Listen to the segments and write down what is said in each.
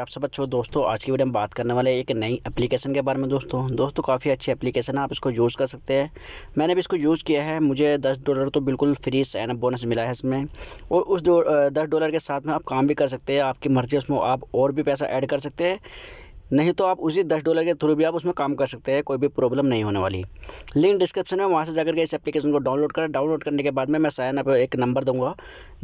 आप सब अच्छे हो दोस्तों आज की वीडियो में बात करने वाले एक नई एप्लीकेशन के बारे में दोस्तों दोस्तों काफ़ी अच्छी एप्लीकेशन है आप इसको यूज़ कर सकते हैं मैंने भी इसको यूज़ किया है मुझे दस डॉलर तो बिल्कुल फ्री साइन अप बोनस मिला है इसमें और उस दस डॉलर के साथ में आप काम भी कर सकते हैं आपकी मर्ज़ी उसमें आप और भी पैसा ऐड कर सकते हैं नहीं तो आप उसी दस डॉलर के थ्रू भी आप उसमें काम कर सकते हैं कोई भी प्रॉब्लम नहीं होने वाली लिंक डिस्क्रिप्शन में वहाँ से जाकर के इस एप्लीकेशन को डाउनलोड करें डाउनलोड करने के बाद में मैं साइन अप एक नंबर दूंगा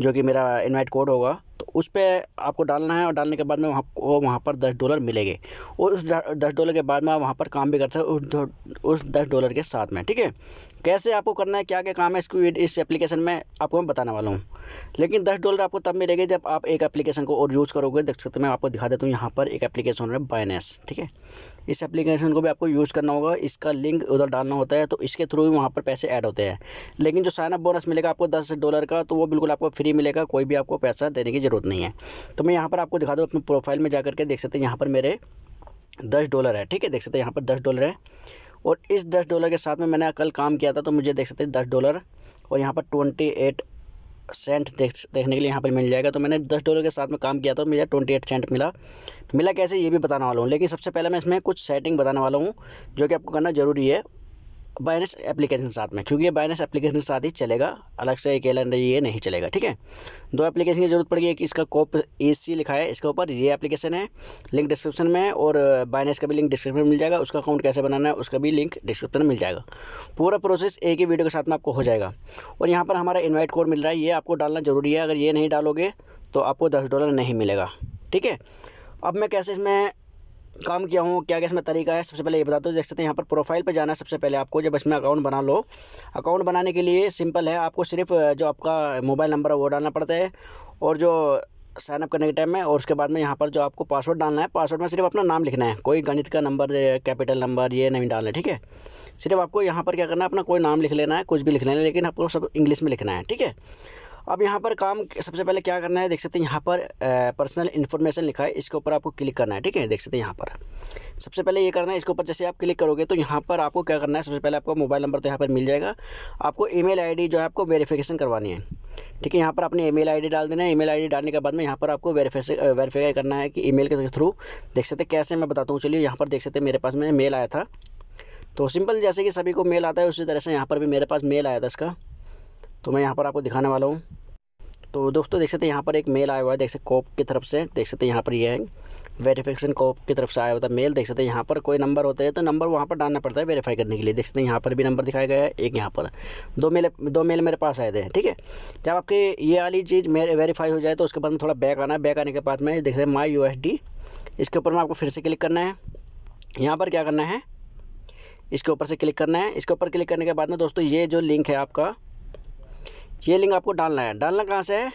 जो कि मेरा इन्वाइट कोड होगा तो उस पर आपको डालना है और डालने के बाद में वहाँ को वहाँ पर दस डॉलर मिलेंगे और उस दस डॉलर के बाद में आप वहाँ पर काम भी कर सकते उस दस डॉलर के साथ में ठीक है कैसे आपको करना है क्या क्या काम है इसको इस एप्लीकेशन में आपको मैं बताने वाला हूँ लेकिन दस डॉलर आपको तब मिलेगा जब आप एक एप्लीकेशन को और यूज़ करोगे देख सकते मैं आपको दिखा देता हूँ यहाँ पर एक एप्लीकेशन है बायनेस ठीक है इस एप्लीकेशन को भी आपको यूज़ करना होगा इसका लिंक उधर डालना होता है तो इसके थ्रू भी वहाँ पर पैसे ऐड होते हैं लेकिन जो साइनअप बोनस मिलेगा आपको दस डॉलर का तो वो बिल्कुल आपको फ्री मिलेगा कोई भी आपको पैसा देने की ज़रूरत नहीं है तो मैं यहाँ पर आपको दिखा दूँ अपने प्रोफाइल में जा करके देख सकते हैं यहाँ पर मेरे दस डॉलर है ठीक है देख सकते हैं यहाँ पर दस डॉलर है और इस दस डॉलर के साथ में मैंने कल काम किया था तो मुझे देख सकते हैं दस डॉलर और यहाँ पर ट्वेंटी एट सेंट देख देखने के लिए यहाँ पर मिल जाएगा तो मैंने दस डॉलर के साथ में काम किया था तो मुझे ट्वेंटी एट सेंट मिला मिला कैसे ये भी बताने वाला हूँ लेकिन सबसे पहले मैं इसमें कुछ सेटिंग बताने वाला हूँ जो कि आपको करना ज़रूरी है बायनस एप्लीकेशन साथ में क्योंकि ये बाइनेस एप्लीकेशन के साथ ही चलेगा अलग से एक एलन ये नहीं चलेगा ठीक है दो एप्लीकेशन की जरूरत पड़ेगी एक इसका कॉप ए सी लिखा है इसके ऊपर ये एप्लीकेशन है लिंक डिस्क्रिप्शन में और बायनस का भी लिंक डिस्क्रिप्शन में मिल जाएगा उसका अकाउंट कैसे बनाना है उसका भी लिंक डिस्क्रिप्शन में मिल जाएगा पूरा प्रोसेस एक ही वीडियो के साथ में आपको हो जाएगा और यहाँ पर हमारा इन्वाइट कोड मिल रहा है ये आपको डालना ज़रूरी है अगर ये नहीं डालोगे तो आपको दस डॉलर नहीं मिलेगा ठीक है अब मैं कैसे इसमें काम किया हूँ क्या क्या इसमें तरीका है सबसे पहले ये बता दो देख सकते हैं यहाँ पर प्रोफाइल पे जाना है सबसे पहले आपको जब इसमें अकाउंट बना लो अकाउंट बनाने के लिए सिंपल है आपको सिर्फ जो आपका मोबाइल नंबर है वो डालना पड़ता है और जो साइनअप करने के टाइम में और उसके बाद में यहाँ पर जो आपको पासवर्ड डालना है पासवर्ड में सिर्फ अपना नाम लिखना है कोई गणित का नंबर कैपिटल नंबर ये नहीं डालना है ठीक है सिर्फ आपको यहाँ पर क्या करना है अपना कोई नाम लिख लेना है कुछ भी लिख लेना है लेकिन आपको सब इंग्लिश में लिखना है ठीक है अब यहाँ पर काम सबसे पहले क्या करना है देख सकते हैं यहाँ पर पर्सनल इन्फॉर्मेशन लिखा है इसके ऊपर आपको क्लिक करना है ठीक है देख सकते हैं यहाँ पर सबसे पहले ये करना है इसके ऊपर जैसे आप क्लिक करोगे तो यहाँ पर आपको क्या करना है सबसे पहले आपका मोबाइल नंबर तो यहाँ पर मिल जाएगा आपको आई डी जो है आपको वेरीफिकेशन करवानी है ठीक है यहाँ पर आपने आई डी डाल देना है आई डी डालने के बाद में यहाँ पर आपको वेरीफाई वेरीफाई करना है कि मेल के थ्रू देख सकते कैसे मैं बताता हूँ चलिए यहाँ पर देख सकते मेरे पास में मेल आया था तो सिंपल जैसे कि सभी को मेल आता है उसी तरह से यहाँ पर भी मेरे पास मेल आया था इसका तो मैं यहाँ पर आपको दिखाने वाला हूँ तो दोस्तों देख सकते हैं यहाँ पर एक मेल आया हुआ है देख सकते कोप की तरफ से देख सकते हैं यहाँ पर ये है वेरीफिकेशन कोप की तरफ से आया हुआ था मेल देख सकते हैं यहाँ पर कोई नंबर होता है तो नंबर वहाँ पर डालना पड़ता है वेरीफाई करने के लिए देख सकते हैं यहाँ पर भी नंबर दिखाया गया है एक यहाँ पर दो मेल दो मेल मेरे पास आए थे ठीक है जब आपके ये वाली चीज़ मेरे वेरीफाई हो जाए तो उसके बाद थोड़ा बैक आना है बैक आने के बाद में देख सकते हैं माई यू इसके ऊपर में आपको फिर से क्लिक करना है यहाँ पर क्या करना है इसके ऊपर से क्लिक करना है इसके ऊपर क्लिक करने के बाद में दोस्तों ये जो लिंक है आपका ये लिंक आपको डालना है डालना कहाँ से है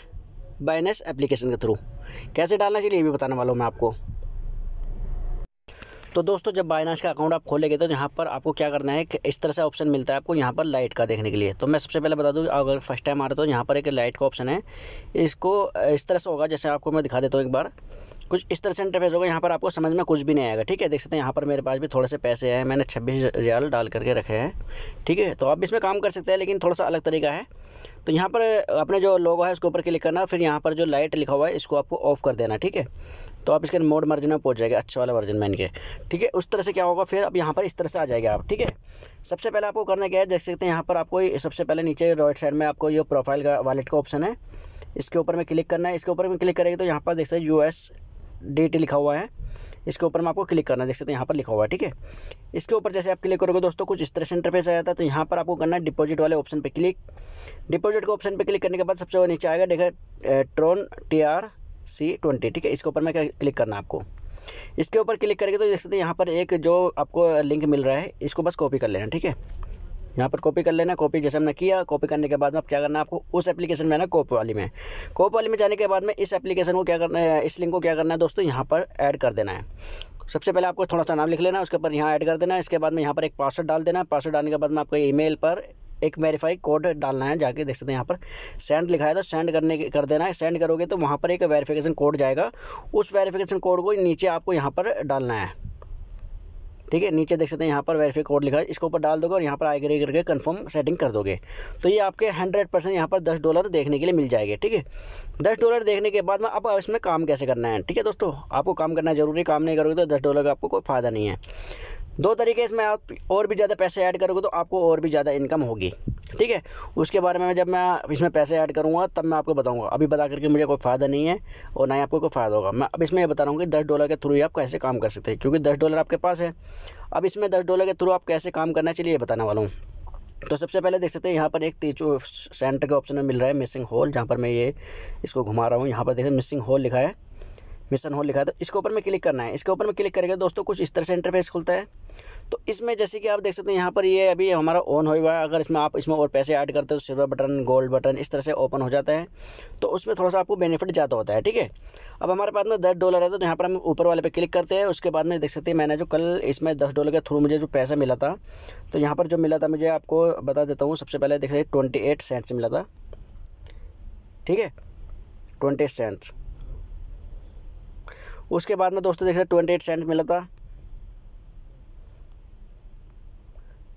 बाइनेस एप्लीकेशन के थ्रू कैसे डालना चाहिए ये भी बताने वाला हूँ मैं आपको तो दोस्तों जब बाइनास का अकाउंट आप खोलेंगे तो यहाँ पर आपको क्या करना है कि इस तरह से ऑप्शन मिलता है आपको यहाँ पर लाइट का देखने के लिए तो मैं सबसे पहले बता दूँ अगर फर्स्ट टाइम आ रहा तो यहाँ पर एक लाइट का ऑप्शन है इसको इस तरह से होगा जैसे आपको मैं दिखा देता हूँ एक बार कुछ इस तरह से इंटरफेस होगा यहाँ पर आपको समझ में कुछ भी नहीं आएगा ठीक है देख सकते हैं यहाँ पर मेरे पास भी थोड़े से पैसे हैं मैंने छब्बीस रियाल डाल करके रखे हैं ठीक है तो आप इसमें काम कर सकते हैं लेकिन थोड़ा सा अलग तरीका है तो यहाँ पर अपने जो लोगो है उसके ऊपर क्लिक करना फिर यहाँ पर जो लाइट लिखा हुआ है इसको आपको ऑफ कर देना ठीक है तो आप इसके मोड मर्जन में पहुँच जाएगा अच्छे वाला वर्जन में इनके ठीक है उस तरह से क्या होगा फिर अब यहाँ पर इस तरह से आ जाएगा आप ठीक है सबसे पहले आपको करना क्या है देख सकते हैं यहाँ पर आपको सबसे पहले नीचे राइट साइड में आपको ये प्रोफाइल का वालेट का ऑप्शन है इसके ऊपर में क्लिक करना है इसके ऊपर में क्लिक करेंगे तो यहाँ पर देख सकते हैं यू एस डी टी लिखा हुआ है इसके ऊपर में आपको क्लिक करना देख सकते हैं यहाँ पर लिखा हुआ है ठीक है इसके ऊपर जैसे आप क्लिक करोगे दोस्तों कुछ इस तरह से इंटरफेस आया था तो यहाँ पर आपको करना है डिपॉजिट वाले ऑप्शन पर क्लिक डिपॉजिट के ऑप्शन पर क्लिक करने के बाद सबसे नीचे आएगा देखा Tron T R C twenty ठीक है इसके ऊपर में क्लिक करना आपको इसके ऊपर क्लिक करके तो देख सकते हैं यहाँ पर एक जो आपको लिंक मिल रहा है इसको बस कॉपी कर लेना ठीक है यहाँ पर कॉपी कर लेना कॉपी जैसे हमने किया कॉपी करने के बाद में आप क्या करना है आपको उस एप्लीकेशन में ना कोप वाली में कोप वाली में जाने के बाद में इस एप्लीकेशन को क्या करना है इस लिंक को क्या करना है दोस्तों यहाँ पर ऐड कर देना है सबसे पहले आपको थोड़ा सा नाम लिख लेना उसके ऊपर यहाँ ऐड कर देना है इसके बाद में यहाँ पर एक पासवर्ड डाल देना पासवर्ड डालने के बाद में आपको ईमेल पर एक वेरीफाई कोड डालना है जाके देख सकते हैं यहाँ पर सेंड लिखा है तो सेंड करने कर देना है सेंड करोगे तो वहाँ पर एक वेरीफिकेशन कोड जाएगा उस वेरीफिकेशन कोड को नीचे आपको यहाँ पर डालना है ठीक है नीचे देख सकते हैं यहाँ पर वेरीफाई कोड लिखा है इसके ऊपर डाल दोगे और यहाँ पर आग्री करके कन्फर्म सेटिंग कर दोगे तो ये आपके हंड्रेड परसेंट यहाँ पर दस डॉलर देखने के लिए मिल जाएंगे ठीक है दस डॉलर देखने के बाद में अब इसमें काम कैसे करना है ठीक है दोस्तों आपको काम करना जरूरी काम नहीं करोगे तो दस डॉलर का आपको कोई फ़ायदा नहीं है दो तरीके इसमें आप और भी ज़्यादा पैसे ऐड करोगे तो आपको और भी ज़्यादा इनकम होगी ठीक है उसके बारे में जब मैं इसमें पैसे ऐड करूँगा तब मैं आपको बताऊँगा अभी बता करके मुझे कोई फ़ायदा नहीं है और ना ही आपको कोई फ़ायदा होगा मैं अब इसमें ये बता रहा हूँ कि दस डॉलर के थ्रू ही आप कैसे काम कर सकते हैं क्योंकि दस डॉलर आपके पास है अब इसमें दस डॉलर के थ्रू आप कैसे काम करना चाहिए ये बताने वाला हूँ तो सबसे पहले देख सकते हैं यहाँ पर एक तेजो सेंटर का ऑप्शन में मिल रहा है मिसिंग होल जहाँ पर मैं ये इसको घुमा रहा हूँ यहाँ पर देखें मिसिंग होल लिखा है मिशन हो लिखा है तो इसके ऊपर में क्लिक करना है इसके ऊपर में क्लिक करेगा दोस्तों कुछ इस तरह से इंटरफेस खुलता है तो इसमें जैसे कि आप देख सकते हैं यहाँ पर ये अभी हमारा ऑन हुआ है अगर इसमें आप इसमें और पैसे ऐड करते हो तो सिल्वर बटन गोल्ड बटन इस तरह से ओपन हो जाता है तो उसमें थोड़ा सा आपको बेनिफिट ज़्यादा होता है ठीक है अब हमारे पास में दस डॉलर है तो यहाँ पर हम ऊपर वाले पर क्लिक करते हैं उसके बाद में देख सकते हैं मैंने जो कल इसमें दस डॉलर के थ्रू मुझे जो पैसा मिला था तो यहाँ पर जो मिला था मुझे आपको बता देता हूँ सबसे पहले देख सकते ट्वेंटी एट सेंट्स मिला था ठीक है ट्वेंटी सेंट्स उसके बाद में दोस्तों देख सकते ट्वेंटी एट सेंट मिला था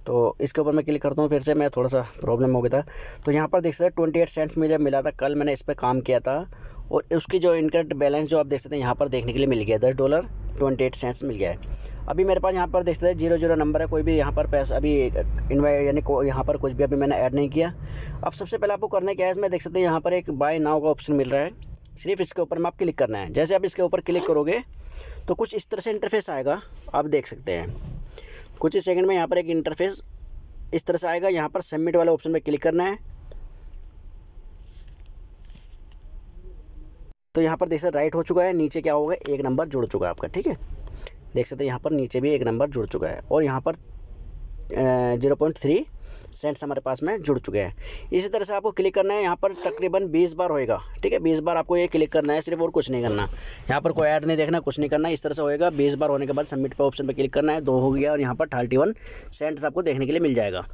तो इसके ऊपर मैं क्लिक करता हूँ फिर से मैं थोड़ा सा प्रॉब्लम हो गया था तो यहाँ पर देख सकते ट्वेंटी एट सेंट्स मुझे मिला था कल मैंने इस पर काम किया था और उसकी जो इनकरेक्ट बैलेंस जो आप देख सकते हैं यहाँ पर देखने के लिए मिल गया दस डॉलर ट्वेंटी एट सेंट्स मिल गया है अभी मेरे पास यहाँ पर देख सकते हैं जीरो जीरो नंबर है कोई भी यहाँ पर पैसा अभी इन्वाइट यानी यहाँ पर कुछ भी अभी मैंने ऐड नहीं किया अब सबसे पहले आपको करना क्या है इसमें देख सकते हैं यहाँ पर एक बाय नाव का ऑप्शन मिल रहा है सिर्फ इसके ऊपर में आप क्लिक करना है जैसे आप इसके ऊपर क्लिक करोगे तो कुछ इस तरह से इंटरफेस आएगा आप देख सकते हैं कुछ ही सेकेंड में यहाँ पर एक इंटरफेस इस तरह से आएगा यहाँ पर सबमिट वाले ऑप्शन पर क्लिक करना है तो यहाँ पर देख सकते राइट हो चुका है नीचे क्या होगा एक नंबर जुड़ चुका है आपका ठीक है देख सकते हैं यहाँ पर नीचे भी एक नंबर जुड़ चुका है और यहाँ पर ज़ीरो पॉइंट थ्री सेंट्स हमारे पास में जुड़ चुके हैं इसी तरह से आपको क्लिक करना है यहाँ पर तकरीबन 20 बार होएगा ठीक है 20 बार आपको ये क्लिक करना है सिर्फ और कुछ नहीं करना यहाँ पर कोई ऐड नहीं देखना कुछ नहीं करना इस तरह से होएगा 20 बार होने के बाद सबमिट पर ऑप्शन पर क्लिक करना है दो हो गया और यहाँ पर थर्टी वन सेंट्स आपको देखने के लिए मिल जाएगा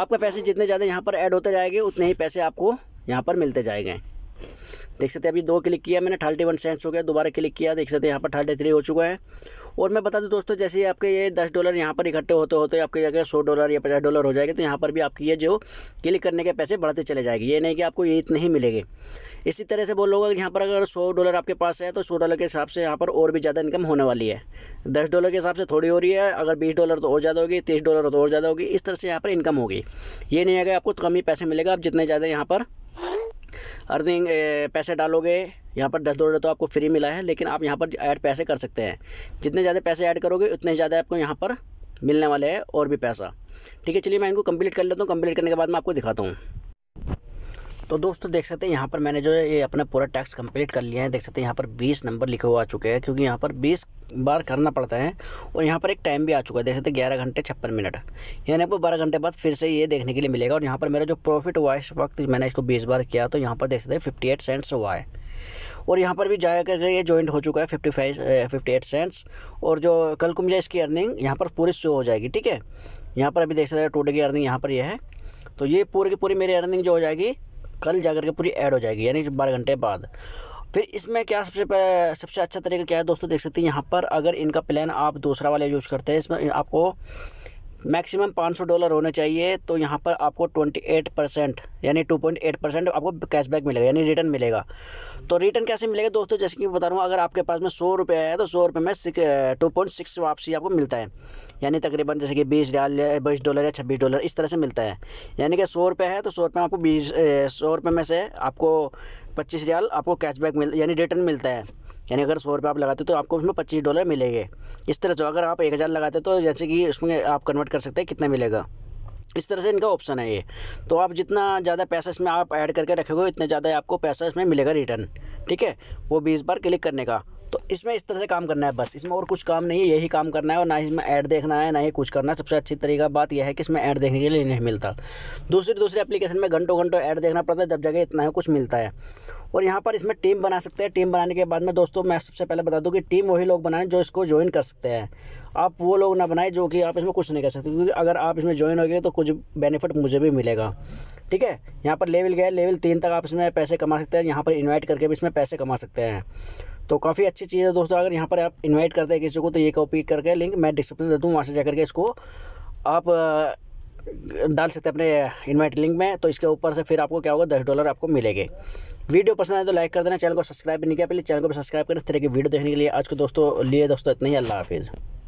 आपका पैसे जितने ज़्यादा यहाँ पर ऐड होते जाएंगे उतने ही पैसे आपको यहाँ पर मिलते जाएंगे देख सकते हैं अभी दो क्लिक किया मैंने थर्टी वन सेंस हो गया दोबारा क्लिक किया देख सकते हैं यहाँ पर थर्टी थ्री हो चुका है और मैं बता दूँ दोस्तों जैसे ही आपके ये दस डॉलर यहाँ पर इकट्ठे होते होते आपके अगर सौ डॉलर या पचास डॉलर हो जाएगा तो यहाँ पर भी आपकी ये जो क्लिक करने के पैसे बढ़ते चले जाएंगे ये नहीं कि आपको ये इतने ही मिलेंगे इसी तरह से बोल लोग अगर यहाँ पर अगर सौ डॉलर आपके पास है तो सौ डॉलर के हिसाब से यहाँ पर और भी ज़्यादा इनकम होने वाली है दस डॉलर के हिसाब से थोड़ी हो रही है अगर बीस डॉलर तो और ज़्यादा होगी तीस डॉलर तो और ज़्यादा होगी इस तरह से यहाँ पर इनकम होगी ये नहीं है कि आपको कम ही पैसे मिलेगा आप जितने ज़्यादा यहाँ पर अर्निंग पैसे डालोगे यहाँ पर दस डॉलर तो आपको फ्री मिला है लेकिन आप यहाँ पर ऐड पैसे कर सकते हैं जितने ज़्यादा पैसे ऐड करोगे उतने ज़्यादा आपको यहाँ पर मिलने वाले हैं और भी पैसा ठीक है चलिए मैं इनको कंप्लीट कर लेता हूँ कंप्लीट करने के बाद मैं आपको दिखाता हूँ तो दोस्तों देख सकते हैं यहाँ पर मैंने जो है ये अपना पूरा टैक्स कंप्लीट कर लिया है देख सकते हैं यहाँ पर 20 नंबर लिखे हुए आ चुके हैं क्योंकि यहाँ पर 20 बार करना पड़ता है और यहाँ पर एक टाइम भी आ चुका है देख सकते हैं ग्यारह घंटे छप्पन मिनट यानी आपको बारह घंटे बाद फिर से ये देखने के लिए मिलेगा और यहाँ पर मेरा जो प्रॉफिट हुआ इस वक्त मैंने इसको बीस बार किया तो यहाँ पर देख सकते हैं फिफ्टी सेंट्स हुआ है और यहाँ पर भी जाया करके ये ज्वाइंट हो चुका है fifty five fifty eight cents और जो कल को मुझे इसकी अर्निंग यहाँ पर पूरी शो हो जाएगी ठीक है यहाँ पर अभी देख सकते हैं टोटल की अर्निंग यहाँ पर यह है तो ये पूरी की पूरी मेरी अर्निंग जो हो जाएगी कल जा करके पूरी ऐड हो जाएगी यानी बारह घंटे बाद फिर इसमें क्या सबसे सबसे अच्छा तरीका क्या है दोस्तों देख सकते हैं यहाँ पर अगर इनका प्लान आप दूसरा वाला यूज़ करते हैं इसमें आपको मैक्सिमम 500 डॉलर होने चाहिए तो यहाँ पर आपको 28 परसेंट यानी 2.8 परसेंट आपको कैशबैक मिलेगा यानी रिटर्न मिलेगा तो रिटर्न कैसे मिलेगा दोस्तों जैसे कि मैं बता रहा हूँ अगर आपके पास में सौ रुपये है तो सौ रुपये में टू पॉइंट सिक्स वापसी आपको मिलता है यानी तकरीबन जैसे कि बीस डाल बाईस डॉलर या छब्बीस डॉलर इस तरह से मिलता है यानी कि सौ रुपये है तो सौ रुपये आपको बीस सौ रुपये में से आपको पच्चीस रियाल आपको कैशबैक मिल यानी रिटर्न मिलता है यानी अगर सौ रुपये आप लगाते तो आपको उसमें पच्चीस डॉलर मिलेंगे इस तरह से अगर आप एक हज़ार लगाते तो जैसे कि उसमें आप कन्वर्ट कर सकते हैं कितना मिलेगा इस तरह से इनका ऑप्शन है ये तो आप जितना ज़्यादा पैसा इसमें आप ऐड करके रखोगे इतना ज़्यादा आपको पैसा इसमें मिलेगा रिटर्न ठीक है वो बीस बार क्लिक करने का तो इसमें इस तरह से काम करना है बस इसमें और कुछ काम नहीं है यही काम करना है और ना ही इसमें ऐड देखना है ना ही कुछ करना है सबसे अच्छी तरीका बात यह है कि इसमें ऐड देखने के लिए नहीं मिलता दूसरी दूसरी एप्लीकेशन में घंटों घंटों ऐड देखना पड़ता है जब जगह इतना ही कुछ मिलता है और यहाँ पर इसमें टीम बना सकते हैं टीम बनाने के बाद में दोस्तों मैं सबसे पहले बता दूँ कि टीम वही लोग बनाएं जो इसको ज्वाइन कर सकते हैं आप वो लोग ना बनाएं जो कि आप इसमें कुछ नहीं कर सकते क्योंकि अगर आप इसमें ज्वाइन हो गए तो कुछ बेनिफिट मुझे भी मिलेगा ठीक है यहाँ पर लेवल गया लेवल तीन तक आप इसमें पैसे कमा सकते हैं यहाँ पर इन्वाइट करके भी इसमें पैसे कमा सकते हैं तो काफ़ी अच्छी चीज़ है दोस्तों अगर यहाँ पर आप इन्वाइट करते हैं किसी को तो ये कॉपी करके लिंक मैं डिस्क्रिप्शन दे दूँ वहाँ से जा करके इसको आप डाल सकते हैं अपने इन्वाइट लिंक में तो इसके ऊपर से फिर आपको क्या होगा दस डॉलर आपको मिलेंगे वीडियो पसंद आए तो लाइक कर देना चैनल को सब्सक्राइब नहीं किया पहले चैनल को सब्सक्राइब करें इस तरह की वीडियो देखने के लिए आज को दोस्तों लिए दोस्तों इतना ही अल्लाह हाफिज़